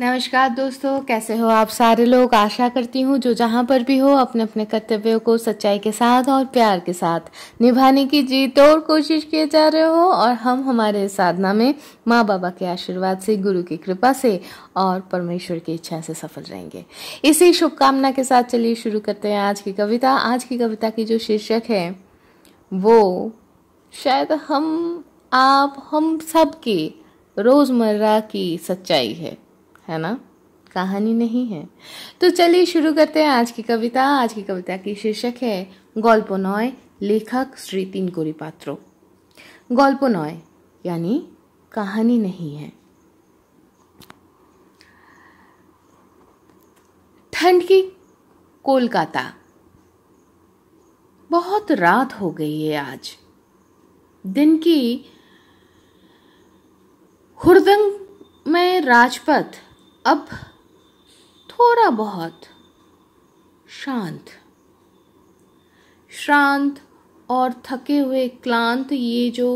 नमस्कार दोस्तों कैसे हो आप सारे लोग आशा करती हूँ जो जहाँ पर भी हो अपने अपने कर्तव्यों को सच्चाई के साथ और प्यार के साथ निभाने की जी तोड़ कोशिश किए जा रहे हो और हम हमारे साधना में माँ बाबा के आशीर्वाद से गुरु की कृपा से और परमेश्वर की इच्छा से सफल रहेंगे इसी शुभकामना के साथ चलिए शुरू करते हैं आज की कविता आज की कविता की जो शीर्षक है वो शायद हम आप हम सब की रोज़मर्रा की सच्चाई है है ना कहानी नहीं है तो चलिए शुरू करते हैं आज की कविता आज की कविता की शीर्षक है गल्प नय लेखक श्री तीन করি पात्र गल्प नय यानी कहानी नहीं है ठंड की कोलकाता बहुत रात हो गई है आज दिन की हुरदंग में राजपथ अब थोड़ा बहुत शांत शांत और थके हुए क्लांत ये जो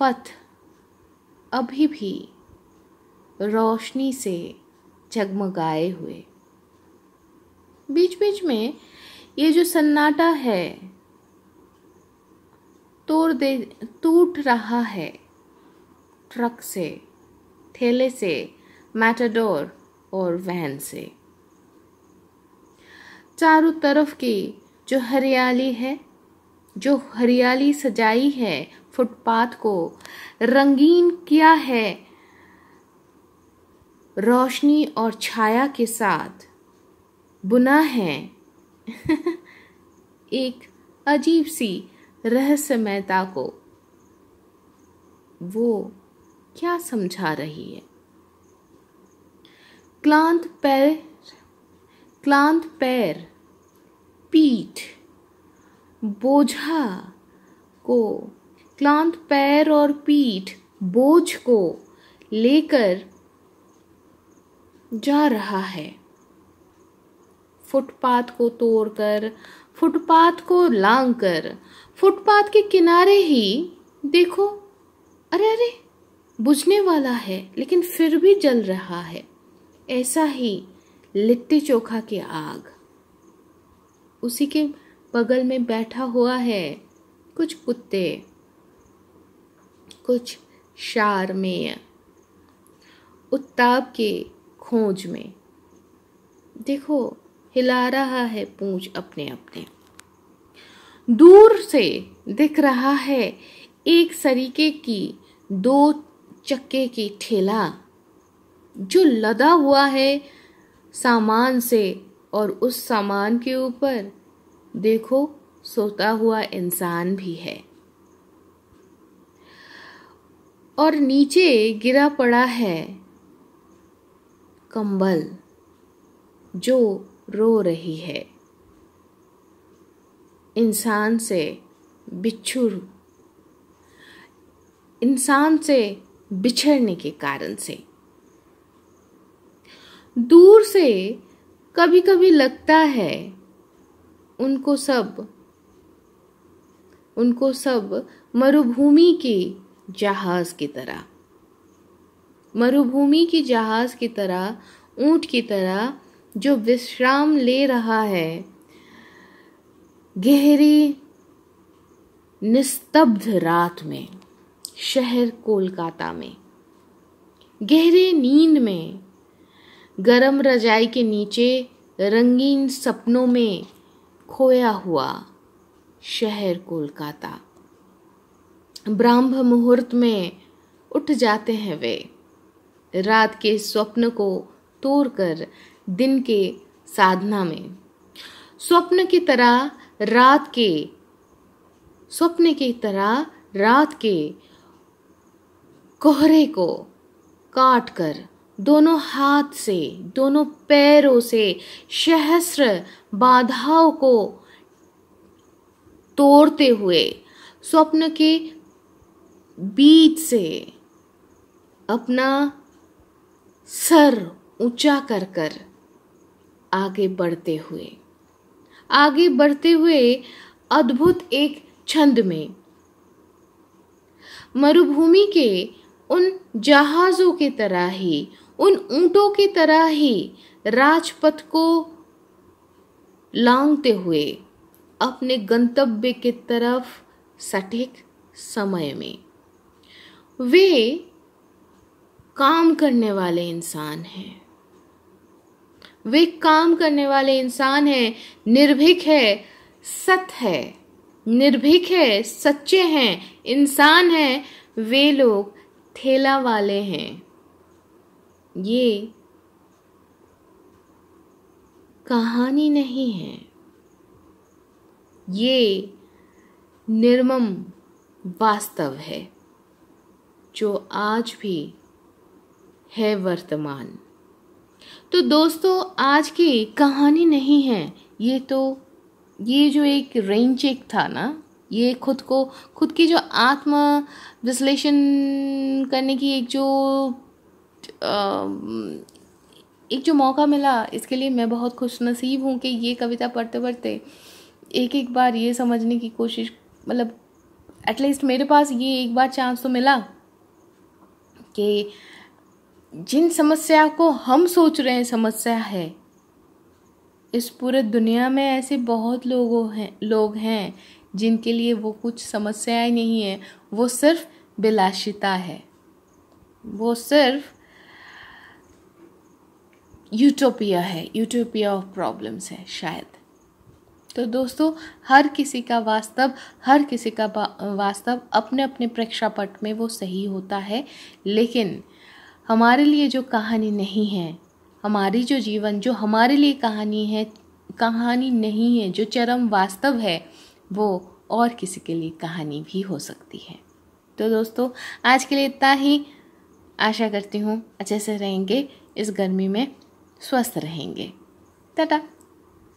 पथ अभी भी रोशनी से जगमगाए हुए बीच बीच में ये जो सन्नाटा है तोड़ दे टूट रहा है ट्रक से ठेले से मैटाडोर और वहन से चारों तरफ की जो हरियाली है जो हरियाली सजाई है फुटपाथ को रंगीन किया है रोशनी और छाया के साथ बुना है एक अजीब सी रहस्यमयता को वो क्या समझा रही है क्लांत पैर क्लांत पैर पीठ बोझा को क्लांत पैर और पीठ बोझ को लेकर जा रहा है फुटपाथ को तोड़कर फुटपाथ को लांग कर फुटपाथ के किनारे ही देखो अरे अरे बुझने वाला है लेकिन फिर भी जल रहा है ऐसा ही लिट्टी चोखा की आग उसी के बगल में बैठा हुआ है कुछ कुत्ते कुछ शार में उत्ताप के खोज में देखो हिला रहा है पूंछ अपने अपने दूर से दिख रहा है एक सरीके की दो चक्के की ठेला जो लदा हुआ है सामान से और उस सामान के ऊपर देखो सोता हुआ इंसान भी है और नीचे गिरा पड़ा है कंबल जो रो रही है इंसान से बिछुर इंसान से बिछड़ने के कारण से दूर से कभी कभी लगता है उनको सब उनको सब मरुभूमि की जहाज की तरह मरुभूमि की जहाज की तरह ऊंट की तरह जो विश्राम ले रहा है गहरी निस्तब्ध रात में शहर कोलकाता में गहरे नींद में गरम रजाई के नीचे रंगीन सपनों में खोया हुआ शहर कोलकाता ब्राह्म मुहूर्त में उठ जाते हैं वे रात के स्वप्न को तोड़कर दिन के साधना में स्वप्न की तरह रात के स्वप्न की तरह रात के कोहरे को काट कर दोनों हाथ से दोनों पैरों से सहस्र बाधाओं को तोड़ते हुए स्वप्न के बीच से अपना सर ऊंचा कर कर आगे बढ़ते हुए आगे बढ़ते हुए अद्भुत एक छंद में मरुभूमि के उन जहाज़ों की तरह ही उन ऊँटों की तरह ही राजपथ को लांगते हुए अपने गंतव्य की तरफ सटीक समय में वे काम करने वाले इंसान हैं वे काम करने वाले इंसान हैं निर्भीक है सत है निर्भीक है सच्चे हैं इंसान हैं वे लोग थेला वाले हैं ये कहानी नहीं है ये निर्मम वास्तव है जो आज भी है वर्तमान तो दोस्तों आज की कहानी नहीं है ये तो ये जो एक रेन चेक था ना ये खुद को खुद की जो आत्म विश्लेषण करने की एक जो एक जो मौका मिला इसके लिए मैं बहुत खुश नसीब हूँ कि ये कविता पढ़ते पढ़ते एक एक बार ये समझने की कोशिश मतलब एटलीस्ट मेरे पास ये एक बार चांस तो मिला कि जिन समस्या को हम सोच रहे हैं समस्या है इस पूरे दुनिया में ऐसे बहुत लोगों हैं लोग हैं जिनके लिए वो कुछ समस्याएं नहीं है वो सिर्फ बिलाशिता है वो सिर्फ यूटोपिया है यूटोपिया ऑफ प्रॉब्लम्स है शायद तो दोस्तों हर किसी का वास्तव हर किसी का वास्तव अपने अपने प्रेक्षापट में वो सही होता है लेकिन हमारे लिए जो कहानी नहीं है हमारी जो जीवन जो हमारे लिए कहानी है कहानी नहीं है जो चरम वास्तव है वो और किसी के लिए कहानी भी हो सकती है तो दोस्तों आज के लिए इतना ही आशा करती हूँ अच्छे से रहेंगे इस गर्मी में स्वस्थ रहेंगे टाटा